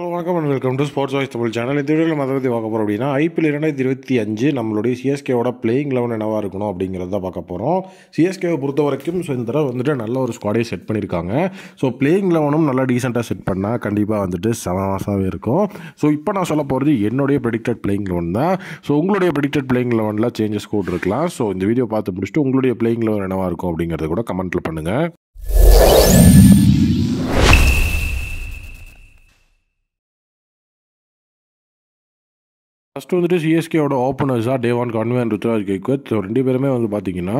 வணக்கம் and welcome to sports voice Tamil channel இந்த வீடியோவில் மதத்தை பார்க்க போகிறோம் அப்படின்னா ஐபிஎல் இரண்டாயிரத்தி இருபத்தி அஞ்சு நம்மளுடைய சிஎஸ்கேவோட பிளேயிங் லெவன் என்னவாக இருக்கணும் அப்படிங்கிறத தான் பார்க்க போகிறோம் சிஎஸ்கேவை பொறுத்த வரைக்கும் ஸோ இந்த தடவை வந்துட்டு நல்ல ஒரு ஸ்குவாடே செட் பண்ணியிருக்காங்க ஸோ பிளேயிங் லெவனும் நல்லா டீசெண்டாக செட் பண்ணால் கண்டிப்பாக வந்துட்டு செவன் மாதமாகவே இருக்கும் ஸோ இப்போ நான் சொல்ல போகிறது என்னுடைய ப்ரெடிக்டட் பிளேயிங் லெவன் தான் ஸோ உங்களுடைய ப்ரெடிக்டட் பிளேயிங் லெவனில் சேஞ்சஸ் கூட இருக்கலாம் ஸோ இந்த வீடியோ பார்த்து முடிச்சுட்டு உங்களுடைய பிளேயிங் லெவன் என்னவாக இருக்கும் அப்படிங்கிறத கூட கமெண்ட்டில் பண்ணுங்கள் ஃபஸ்ட்டு வந்துட்டு சிஎஸ்கேவோட ஓப்பனர்ஸாக Devon Conway and Ruturaj so ரெண்டு பேருமே வந்து பார்த்தீங்கன்னா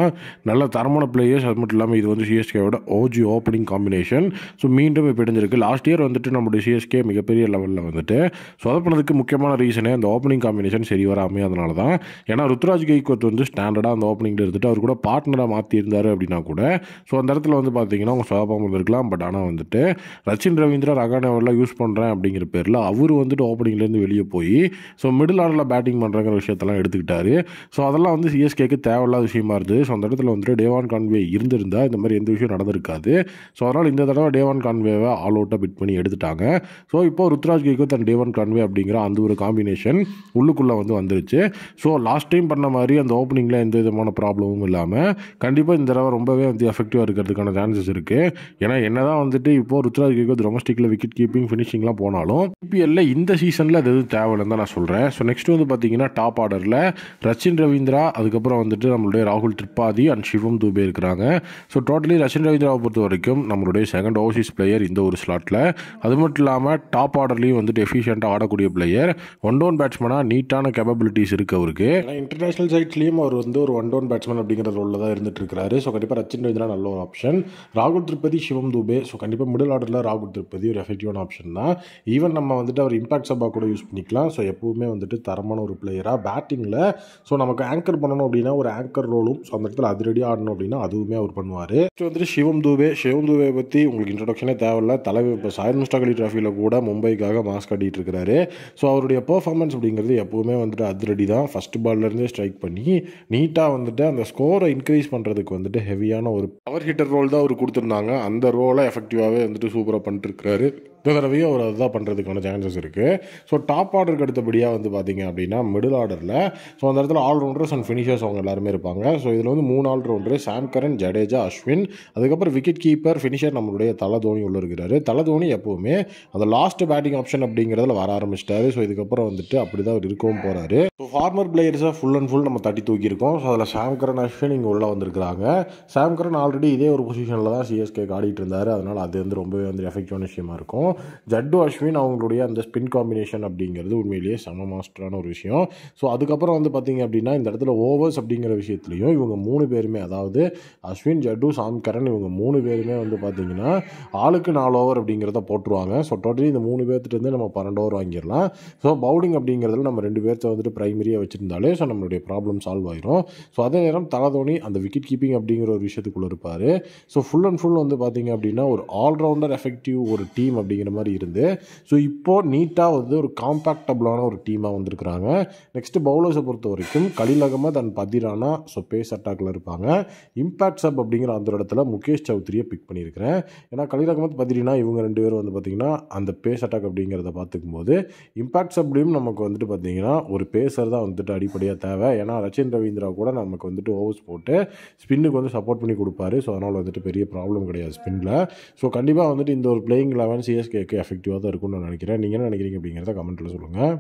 நல்ல தரமான பிளேயர்ஸ் அது மட்டும் இல்லாமல் இது வந்து சிஎஸ்கேவோட ஓஜி ஓப்பனிங் காம்பினேஷன் ஸோ மீண்டும் இப்போ இடைஞ்சிருக்கு லாஸ்ட் இயர் வந்துட்டு நம்மளுடைய சிஎஸ்கே மிகப்பெரிய லெவலில் வந்துட்டு சொதப்பினதுக்கு முக்கியமான ரீசனே அந்த ஓப்பனிங் காம்பினேஷன் சரி வராமே அதனால தான் ஏன்னா ருத்ராஜ் கேக்வத் வந்து ஸ்டாண்டர்டாக அந்த ஓப்பனிங்கில் இருந்துட்டு அவர் கூட பார்ட்னராக மாற்றியிருந்தார் அப்படின்னா கூட ஸோ அந்த இடத்துல வந்து பார்த்தீங்கன்னா அவங்க சொதப்பாமல் இருந்திருக்கலாம் பட் ஆனால் வந்துட்டு ரச்சின் ரவீந்திரா ரகானேவெல்லாம் யூஸ் பண்ணுறேன் அப்படிங்கிற பேரில் அவர் வந்துட்டு ஓப்பனிங்லேருந்து வெளியே போய் ஸோ மிடில் ஆர்டரில் பேட்டிங் பண்ணுறங்கிற விஷயத்தெல்லாம் எடுத்துக்கிட்டாரு ஸோ அதெல்லாம் வந்து சிஎஸ்கேக்கு தேவையில்லாத விஷயமா இருந்தது ஸோ அந்த இடத்துல வந்துட்டு டேவான் கான்வே இருந்திருந்தால் இந்த மாதிரி எந்த விஷயம் நடந்திருக்காது ஸோ அதனால் இந்த தடவை டேவான் கான்வேவை ஆல் அவுட்டாக பிட் பண்ணி எடுத்துட்டாங்க ஸோ இப்போ ருத்ராஜ் கேக்கு தன் டேவான் கான்வே அப்படிங்கிற அந்த ஒரு காம்பினேஷன் உள்ளுக்குள்ளே வந்து வந்துருச்சு ஸோ லாஸ்ட் டைம் பண்ண மாதிரி அந்த ஓப்பனிங்கில் எந்த விதமான ப்ராப்ளமும் இல்லாமல் கண்டிப்பாக இந்த தடவை ரொம்பவே வந்து எஃபெக்டிவாக இருக்கிறதுக்கான சான்சஸ் இருக்குது ஏன்னா என்ன தான் வந்துட்டு இப்போது ருத்ராஜ் கேக்கு டொமஸ்டிக்கில் விக்கெட் கீப்பிங் ஃபினிஷிங்லாம் போனாலும் எல்லாம் இந்த சீசனில் அது எதுவும் இல்லைன்னு தான் நான் சொல்கிறேன் ஸோ நெக்ஸ்ட் வந்து பார்த்தீங்கன்னா டாப் ஆர்டரில் ரச்சின் ரவீந்திரா அதுக்கப்புறம் வந்துட்டு நம்மளுடைய ராகுல் திரிபாதி அண்ட் சிவம் தூபே இருக்கிறாங்க ஸோ டோட்டலி ரச்சின் ரவீந்திராவை பொறுத்த வரைக்கும் நம்மளுடைய செகண்ட் ஓவர்சீஸ் பிளேயர் இந்த ஒரு ஸ்லாட்டில் அது மட்டும் இல்லாமல் டாப் ஆர்டர்லேயும் வந்துட்டு எஃபிஷியண்ட்டாக ஆடக்கூடிய பிளேயர் ஒன் டவுன் பேட்ஸ்மனாக நீட்டான கேப்பபிலிட்டிஸ் இருக்குது அவருக்கு இன்டர்நேஷனல் சைட்லேயும் அவர் வந்து ஒரு ஒன் டவுன் பேட்ஸ்மேன் அப்படிங்கிற ரோலில் தான் இருந்துட்டு இருக்கிறாரு ஸோ கண்டிப்பாக ரச்சின் ரவீந்திரா நல்ல ஒரு ஆப்ஷன் ராகுல் திருப்பதி சிவம் தூபே ஸோ கண்டிப்பாக மிடில் ஆர்டரில் ராகுல் திருப்பதி ஒரு எஃபெக்டிவான ஆப்ஷன் தான் ஈவன் நம்ம வந்துட்டு அவர் இம்பாக்ட் சபா கூட யூஸ் பண்ணிக்கலாம் ஸோ எப்போவுமே வந்துட்டு தரமான ஒரு பிளேயராக பேட்டிங்கில் ஸோ நமக்கு ஆங்கர் பண்ணணும் அப்படின்னா ஒரு ஆங்கர் ரோலும் ஸோ அந்த இடத்துல அதிரடி ஆடணும் அப்படின்னா அதுவுமே அவர் பண்ணுவார் நெக்ஸ்ட் வந்துட்டு சிவம் தூபே சிவம் தூபே பற்றி உங்களுக்கு இன்ட்ரடக்ஷனே தேவையில்ல தலைவர் இப்போ சாயர் முஸ்டாக் அலி ட்ராஃபியில் கூட மும்பைக்காக மாஸ் காட்டிகிட்டு இருக்கிறாரு ஸோ அவருடைய பர்ஃபார்மன்ஸ் அப்படிங்கிறது எப்போவுமே வந்துட்டு அதிரடி தான் ஃபஸ்ட் பால்லேருந்தே ஸ்ட்ரைக் பண்ணி நீட்டாக வந்துட்டு அந்த ஸ்கோரை இன்க்ரீஸ் பண்ணுறதுக்கு வந்துட்டு ஹெவியான ஒரு பவர் ஹிட்டர் ரோல் தான் அவர் கொடுத்துருந்தாங்க அந்த ரோலை எஃபெக்டிவாகவே வந்துட்டு சூப்பராக பண்ணிட்டுருக்கிறாரு தடவையும் அவர் அதுதான் பண்ணுறதுக்கான சான்சஸ் இருக்குது ஸோ டாப் ஆர்டருக்கு அடுத்தபடியாக வந்து பார்த்திங்க அப்படின்னா மிடில் ஆர்டரில் ஸோ அந்த இடத்துல ஆல்ரவுண்டர்ஸ் அண்ட் ஃபினிஷர்ஸ் அவங்க எல்லாருமே இருப்பாங்க ஸோ இதில் வந்து மூணு allrounder Sam Curran Jadeja Ashwin அதுக்கப்புறம் விக்கெட் கீப்பர் ஃபினிஷர் நம்மளுடைய தலை தோனி உள்ள இருக்கிறாரு தலை தோனி எப்போவுமே அந்த லாஸ்ட் பேட்டிங் ஆப்ஷன் அப்படிங்கிறதுல வர ஆரம்பிச்சிட்டாரு ஸோ இதுக்கப்புறம் வந்துட்டு அப்படி தான் அவர் இருக்கவும் போகிறாரு ஸோ ஃபார்மர் பிளேயர்ஸாக ஃபுல் அண்ட் ஃபுல் நம்ம தட்டி தூக்கியிருக்கோம் ஸோ அதில் சாம் கரன் அஸ்வின் இங்கே உள்ளே வந்திருக்கிறாங்க சாம் கரன் ஆல்ரெடி இதே ஒரு பொசிஷனில் தான் சிஎஸ்கே காடிட்டு இருந்தார் அதனால் அது வந்து ரொம்பவே வந்து எஃபெக்டிவான விஷயமா இருக்கும் இருக்கும் ஜட்டு அஸ்வின் அவங்களுடைய அந்த ஸ்பின் காம்பினேஷன் அப்படிங்கிறது உண்மையிலேயே சம மாஸ்டரான ஒரு விஷயம் ஸோ அதுக்கப்புறம் வந்து பார்த்திங்க அப்படின்னா இந்த இடத்துல ஓவர்ஸ் அப்படிங்கிற விஷயத்துலையும் இவங்க மூணு பேருமே அதாவது அஸ்வின் ஜட்டு சாம்கரன் இவங்க மூணு பேருமே வந்து பார்த்திங்கன்னா ஆளுக்கு நாலு ஓவர் அப்படிங்கிறத போட்டுருவாங்க ஸோ டோட்டலி இந்த மூணு பேர்த்துட்டு நம்ம பன்னெண்டு ஓவர் வாங்கிடலாம் ஸோ பவுலிங் அப்படிங்கிறதுல நம்ம ரெண்டு பேர்த்த வந்துட்டு ப்ரைமரியாக வச்சுருந்தாலே ஸோ நம்மளுடைய ப்ராப்ளம் சால்வ் ஆயிரும் ஸோ அதே நேரம் தலதோனி அந்த விக்கெட் கீப்பிங் அப்படிங்கிற ஒரு விஷயத்துக்குள்ளே இருப்பார் ஸோ ஃபுல் அண்ட் ஃபுல் வந்து பார்த்திங்க அப்படின்னா ஒரு ஆல்ரவுண்டர் எஃபெக்டிவ் ஒரு டீம் அப்படி அப்படிங்கிற மாதிரி இருந்து ஸோ இப்போது நீட்டாக வந்து ஒரு காம்பேக்டபுளான ஒரு டீமாக வந்திருக்கிறாங்க நெக்ஸ்ட்டு பவுலர்ஸை பொறுத்த வரைக்கும் Khaleel Ahmed and Pathirana so pace அட்டாக்கில் இருப்பாங்க இம்பேக்ட் சப் அப்படிங்கிற அந்த இடத்துல முகேஷ் சௌத்ரியை பிக் பண்ணியிருக்கிறேன் ஏன்னா கலில் அகமத் பதிரினா இவங்க ரெண்டு பேரும் வந்து பார்த்திங்கன்னா அந்த பேஸ் அட்டாக் அப்படிங்கிறத பார்த்துக்கும்போது இம்பேக்ட் சப்லையும் நமக்கு வந்துட்டு பார்த்திங்கன்னா ஒரு பேசர் தான் வந்துட்டு அடிப்படையாக தேவை ஏன்னா ரச்சின் ரவீந்திரா கூட நமக்கு வந்துட்டு ஓவர்ஸ் போட்டு ஸ்பின்னுக்கு வந்து சப்போர்ட் பண்ணி கொடுப்பாரு ஸோ அதனால் வந்துட்டு பெரிய ப்ராப்ளம் கிடையாது ஸ்பின்னில் ஸோ கண்டிப்பாக வந்துட்டு இந்த ஒரு பிளேயிங் லெவன் சிஎஸ் கேக்கு எஃபெக்டிவாக தான் இருக்கும்னு நான் நினைக்கிறேன் நீங்கள் என்ன நினைக்கிறீங்க அப்படிங்கிறத கமெண்ட்டில் சொல்லுங்கள்